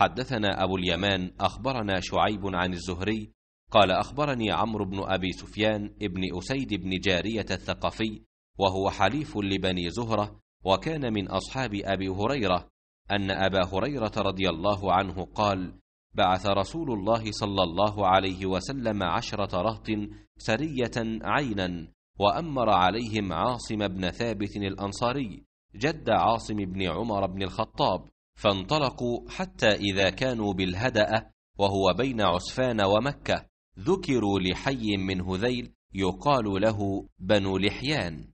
حدثنا أبو اليمان أخبرنا شعيب عن الزهري قال أخبرني عمرو بن أبي سفيان ابن أسيد بن جارية الثقفي وهو حليف لبني زهرة وكان من أصحاب أبي هريرة أن أبا هريرة رضي الله عنه قال بعث رسول الله صلى الله عليه وسلم عشرة رهط سرية عينا وأمر عليهم عاصم بن ثابت الأنصاري جد عاصم بن عمر بن الخطاب فانطلقوا حتى إذا كانوا بالهدأة وهو بين عسفان ومكة ذكروا لحي من هذيل يقال له بنو لحيان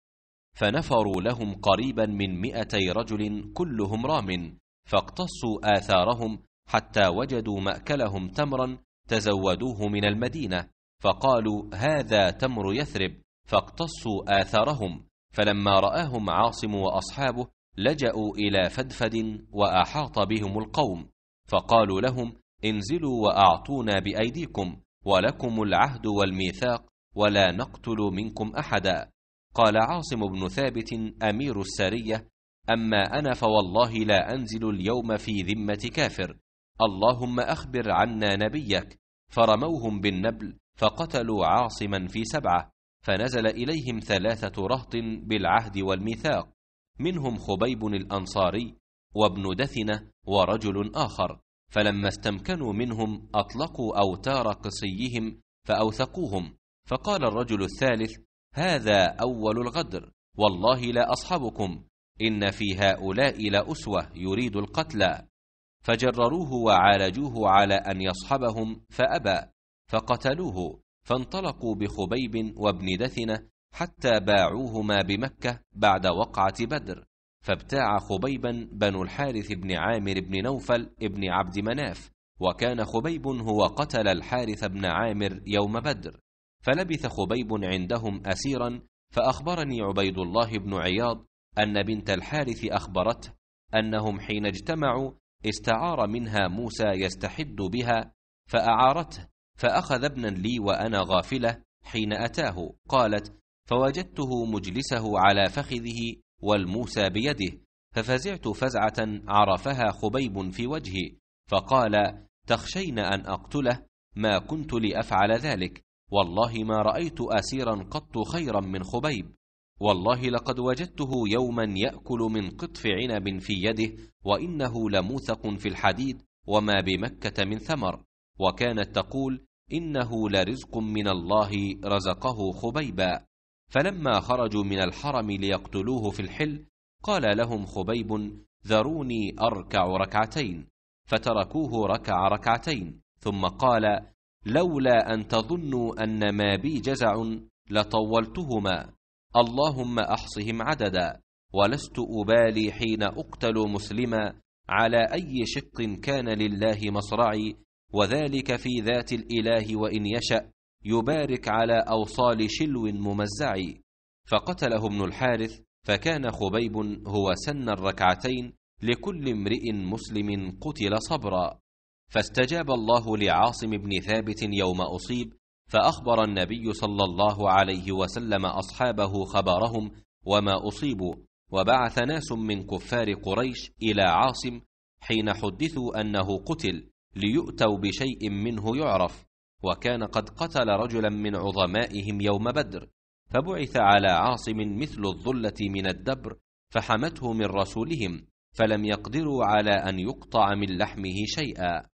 فنفروا لهم قريبا من مئتي رجل كلهم رام فاقتصوا آثارهم حتى وجدوا مأكلهم تمرا تزودوه من المدينة فقالوا هذا تمر يثرب فاقتصوا آثارهم فلما رآهم عاصم وأصحابه لجأوا إلى فدفد وأحاط بهم القوم فقالوا لهم انزلوا وأعطونا بأيديكم ولكم العهد والميثاق ولا نقتل منكم أحدا قال عاصم بن ثابت أمير السرية أما أنا فوالله لا أنزل اليوم في ذمة كافر اللهم أخبر عنا نبيك فرموهم بالنبل فقتلوا عاصما في سبعة فنزل إليهم ثلاثة رهط بالعهد والميثاق منهم خبيب الأنصاري وابن دثنة ورجل آخر فلما استمكنوا منهم أطلقوا أوتار قصيهم فأوثقوهم فقال الرجل الثالث هذا أول الغدر والله لا أصحبكم إن في هؤلاء لأسوة يريد القتلى فجرروه وعالجوه على أن يصحبهم فأبى فقتلوه فانطلقوا بخبيب وابن دثنة حتى باعوهما بمكة بعد وقعة بدر فابتاع خبيبا بن الحارث بن عامر بن نوفل بن عبد مناف وكان خبيب هو قتل الحارث بن عامر يوم بدر فلبث خبيب عندهم أسيرا فأخبرني عبيد الله بن عياض أن بنت الحارث أخبرته أنهم حين اجتمعوا استعار منها موسى يستحد بها فأعارته فأخذ ابنا لي وأنا غافلة حين أتاه قالت فوجدته مجلسه على فخذه والموسى بيده ففزعت فزعه عرفها خبيب في وجهي فقال تخشين ان اقتله ما كنت لافعل ذلك والله ما رايت اسيرا قط خيرا من خبيب والله لقد وجدته يوما ياكل من قطف عنب في يده وانه لموثق في الحديد وما بمكه من ثمر وكانت تقول انه لرزق من الله رزقه خبيبا فلما خرجوا من الحرم ليقتلوه في الحل قال لهم خبيب ذروني اركع ركعتين فتركوه ركع ركعتين ثم قال لولا ان تظنوا ان ما بي جزع لطولتهما اللهم احصهم عددا ولست ابالي حين اقتل مسلما على اي شق كان لله مصرعي وذلك في ذات الاله وان يشا يبارك على أوصال شلو ممزع فقتله ابن الحارث فكان خبيب هو سن الركعتين لكل امرئ مسلم قتل صبرا فاستجاب الله لعاصم بن ثابت يوم أصيب فأخبر النبي صلى الله عليه وسلم أصحابه خبرهم وما أصيبوا وبعث ناس من كفار قريش إلى عاصم حين حدثوا أنه قتل ليؤتوا بشيء منه يعرف وكان قد قتل رجلا من عظمائهم يوم بدر فبعث على عاصم مثل الظله من الدبر فحمته من رسولهم فلم يقدروا على ان يقطع من لحمه شيئا